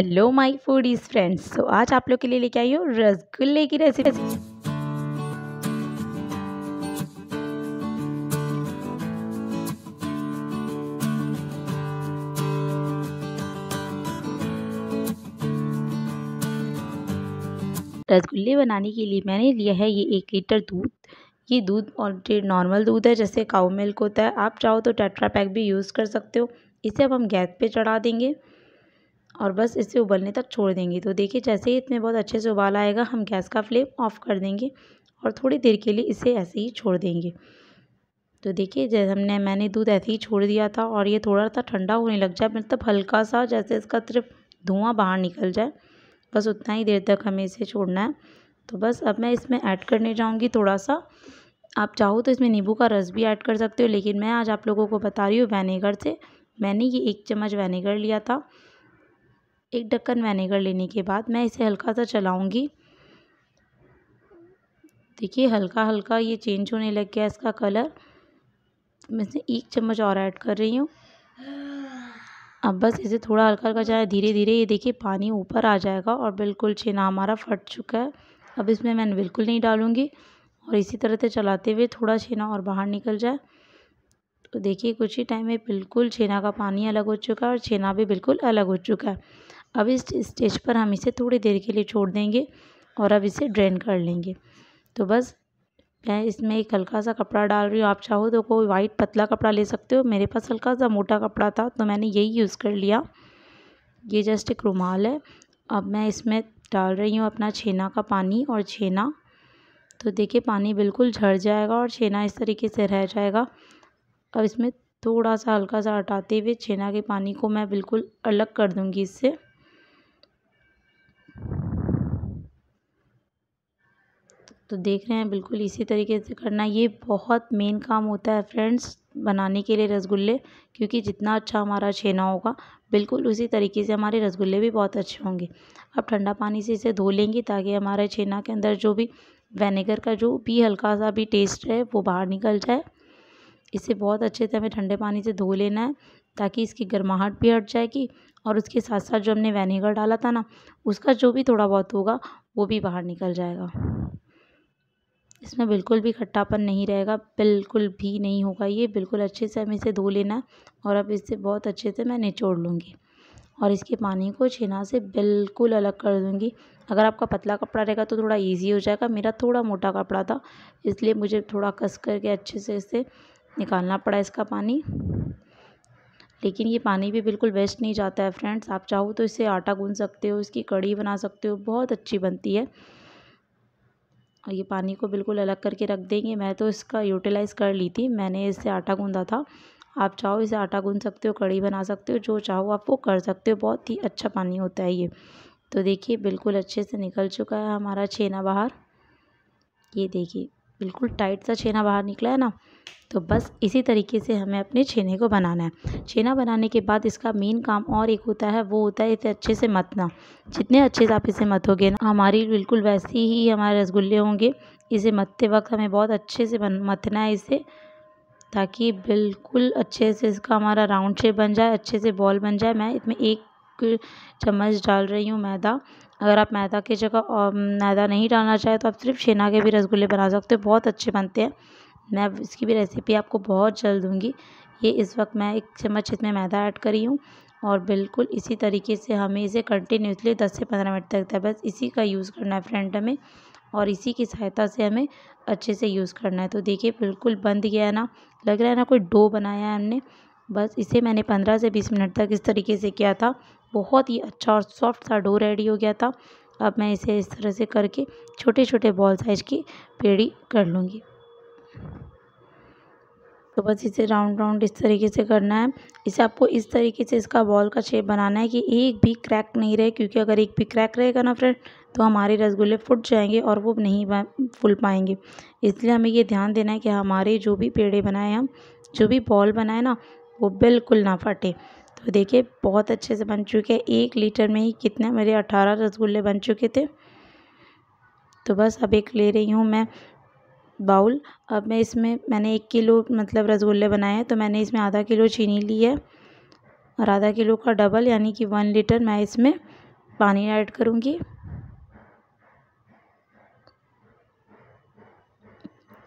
hello my foodies friends तो आज आप लोग के लिए लेके आई हूँ रसगुल्ले की रेसिपी रसगुल्ले बनाने के लिए मैंने लिया है ये एक लीटर दूध ये दूध ऑलरेडी नॉर्मल दूध है जैसे काउ मिल्क होता है आप चाहो तो टेट्रा पैक भी यूज़ कर सकते हो इसे अब हम गैस पे चढ़ा देंगे और बस इसे उबलने तक छोड़ देंगे तो देखिए जैसे ही इसमें बहुत अच्छे से उबाल आएगा हम गैस का फ्लेम ऑफ़ कर देंगे और थोड़ी देर के लिए इसे ऐसे ही छोड़ देंगे तो देखिए जैसे हमने मैंने दूध ऐसे ही छोड़ दिया था और ये थोड़ा सा ठंडा होने लग जाए मतलब हल्का सा जैसे इसका सिर्फ धुआँ बाहर निकल जाए बस उतना ही देर तक हमें इसे छोड़ना है तो बस अब मैं इसमें ऐड करने जाऊँगी थोड़ा सा आप चाहो तो इसमें नींबू का रस भी ऐड कर सकते हो लेकिन मैं आज आप लोगों को बता रही हूँ वेनेगर से मैंने ये एक चम्मच वेनेगर लिया था एक ढक्कन वेनेगर लेने के बाद मैं इसे हल्का सा चलाऊँगी देखिए हल्का हल्का ये चेंज होने लग गया इसका कलर मैं इसे एक चम्मच और ऐड कर रही हूँ अब बस इसे थोड़ा हल्का हल्का चलाए धीरे धीरे ये देखिए पानी ऊपर आ जाएगा और बिल्कुल छेना हमारा फट चुका है अब इसमें मैं बिल्कुल नहीं डालूँगी और इसी तरह से चलाते हुए थोड़ा छेना और बाहर निकल जाए तो देखिए कुछ ही टाइम में बिल्कुल छेना का पानी अलग हो चुका है और छेना भी बिल्कुल अलग हो चुका है अब इस स्टेज पर हम इसे थोड़ी देर के लिए छोड़ देंगे और अब इसे ड्रेन कर लेंगे तो बस मैं इसमें एक हल्का सा कपड़ा डाल रही हूँ आप चाहो तो कोई वाइट पतला कपड़ा ले सकते हो मेरे पास हल्का सा मोटा कपड़ा था तो मैंने यही यूज़ कर लिया ये जस्ट एक रुमाल है अब मैं इसमें डाल रही हूँ अपना छेना का पानी और छेना तो देखिए पानी बिल्कुल झड़ जाएगा और छेना इस तरीके से रह जाएगा अब इसमें थोड़ा सा हल्का सा हटाते हुए छेना के पानी को मैं बिल्कुल अलग कर दूँगी इससे तो देख रहे हैं बिल्कुल इसी तरीके से करना ये बहुत मेन काम होता है फ्रेंड्स बनाने के लिए रसगुल्ले क्योंकि जितना अच्छा हमारा छेना होगा बिल्कुल उसी तरीके से हमारे रसगुल्ले भी बहुत अच्छे होंगे अब ठंडा पानी से इसे धो लेंगे ताकि हमारे छेना के अंदर जो भी वेनेगर का जो भी हल्का सा भी टेस्ट है वो बाहर निकल जाए इसे बहुत अच्छे से हमें ठंडे पानी से धो लेना है ताकि इसकी गर्माहट भी हट जाएगी और उसके साथ साथ जो हमने वेनेगर डाला था ना उसका जो भी थोड़ा बहुत होगा वो भी बाहर निकल जाएगा इसमें बिल्कुल भी खट्टापन नहीं रहेगा बिल्कुल भी नहीं होगा ये बिल्कुल अच्छे से हमें इसे धो लेना और अब इसे बहुत अच्छे से मैं निचोड़ लूँगी और इसके पानी को छेना से बिल्कुल अलग कर दूँगी अगर आपका पतला कपड़ा रहेगा तो थोड़ा इजी हो जाएगा मेरा थोड़ा मोटा कपड़ा था इसलिए मुझे थोड़ा कस करके अच्छे से इसे निकालना पड़ा इसका पानी लेकिन ये पानी भी बिल्कुल वेस्ट नहीं जाता है फ्रेंड्स आप चाहो तो इसे आटा गूंद सकते हो इसकी कड़ी बना सकते हो बहुत अच्छी बनती है ये पानी को बिल्कुल अलग करके रख देंगे मैं तो इसका यूटिलाइज़ कर ली थी मैंने इससे आटा गूंदा था आप चाहो इसे आटा गूंद सकते हो कड़ी बना सकते हो जो चाहो आप वो कर सकते हो बहुत ही अच्छा पानी होता है ये तो देखिए बिल्कुल अच्छे से निकल चुका है हमारा छेना बाहर ये देखिए बिल्कुल टाइट सा छेना बाहर निकला है ना तो बस इसी तरीके से हमें अपने छेने को बनाना है छेना बनाने के बाद इसका मेन काम और एक होता है वो होता है इसे अच्छे से मतना जितने अच्छे से आप इसे मतोगे ना हमारी बिल्कुल वैसे ही हमारे रसगुल्ले होंगे इसे मतते वक्त हमें बहुत अच्छे से बन मतना है इसे ताकि बिल्कुल अच्छे से इसका हमारा राउंड शेप बन जाए अच्छे से बॉल बन जाए मैं इसमें एक चम्मच डाल रही हूँ मैदा अगर आप मैदा की जगह मैदा नहीं डालना चाहें तो आप सिर्फ छेना के भी रसगुल्ले बना सकते हो बहुत अच्छे बनते हैं मैं अब इसकी भी रेसिपी आपको बहुत जल्द दूँगी ये इस वक्त मैं एक चम्मच इसमें मैदा ऐड करी हूँ और बिल्कुल इसी तरीके से हमें इसे कंटिन्यूसली दस से पंद्रह मिनट तक बस इसी का यूज़ करना है फ्रेंड हमें और इसी की सहायता से हमें अच्छे से यूज़ करना है तो देखिए बिल्कुल बंद गया है ना लग रहा है ना कोई डो बनाया है हमने बस इसे मैंने पंद्रह से बीस मिनट तक इस तरीके से किया था बहुत ही अच्छा और सॉफ्ट सा डो रेडी हो गया था अब मैं इसे इस तरह से करके छोटे छोटे बॉल साइज़ की पेड़ी कर लूँगी तो बस इसे राउंड राउंड इस तरीके से करना है इसे आपको इस तरीके से इसका बॉल का शेप बनाना है कि एक भी क्रैक नहीं रहे क्योंकि अगर एक भी क्रैक रहेगा ना फ्रेंड तो हमारे रसगुल्ले फूट जाएंगे और वो नहीं फूल पाएंगे इसलिए हमें ये ध्यान देना है कि हमारे जो भी पेड़े बनाए हम जो भी बॉल बनाए ना वो बिल्कुल ना फटे तो देखिए बहुत अच्छे से बन चुके हैं एक लीटर में ही कितने मेरे अठारह रसगुल्ले बन चुके थे तो बस अब एक ले रही हूँ मैं बाउल अब मैं इसमें मैंने एक किलो मतलब रसगुल्ले बनाए हैं तो मैंने इसमें आधा किलो चीनी ली है और आधा किलो का डबल यानी कि वन लीटर मैं इसमें पानी ऐड करूँगी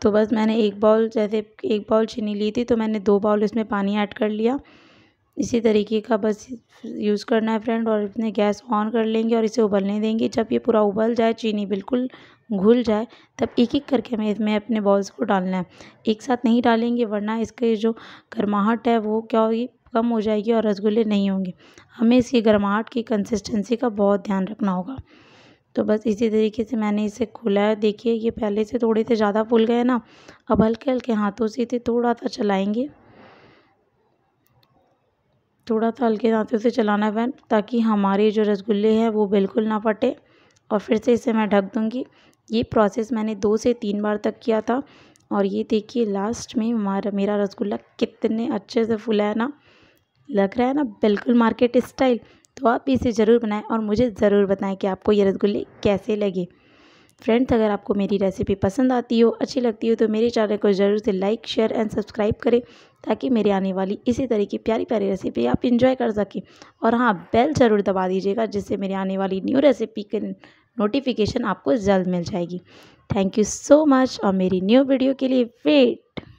तो बस मैंने एक बाउल जैसे एक बाउल चीनी ली थी तो मैंने दो बाउल इसमें पानी ऐड कर लिया इसी तरीके का बस यूज़ करना है फ्रेंड और अपने गैस ऑन कर लेंगे और इसे उबलने देंगे जब ये पूरा उबल जाए चीनी बिल्कुल घुल जाए तब एक एक करके हमें इसमें अपने बॉल्स को डालना है एक साथ नहीं डालेंगे वरना इसके जो गर्माहट है वो क्या होगी कम हो जाएगी और रसगुल्ले नहीं होंगे हमें इसकी गर्माहट की कंसिस्टेंसी का बहुत ध्यान रखना होगा तो बस इसी तरीके से मैंने इसे खोला है देखिए ये पहले से थोड़े से ज़्यादा फूल गए ना अब हल्के हल्के हाथों से इसे थोड़ा सा चलाएँगे थोड़ा सा हल्के हाथों से चलाना है पैन ताकि हमारे जो रसगुल्ले हैं वो बिल्कुल ना फटे और फिर से इसे मैं ढक दूँगी ये प्रोसेस मैंने दो से तीन बार तक किया था और ये देखिए लास्ट में हमारा मेरा रसगुल्ला कितने अच्छे से फुला है ना लग रहा है ना बिल्कुल मार्केट स्टाइल तो आप इसे ज़रूर बनाएं और मुझे ज़रूर बताएं कि आपको ये रसगुल्ले कैसे लगे फ्रेंड्स अगर आपको मेरी रेसिपी पसंद आती हो अच्छी लगती हो तो मेरे चैनल को ज़रूर से लाइक शेयर एंड सब्सक्राइब करें ताकि मेरे आने वाली इसी तरह की प्यारी प्यारी रेसिपी आप इंजॉय कर सकें और हाँ बेल ज़रूर दबा दीजिएगा जिससे मेरी आने वाली न्यू रेसिपी के नोटिफिकेशन आपको जल्द मिल जाएगी थैंक यू सो मच और मेरी न्यू वीडियो के लिए वेट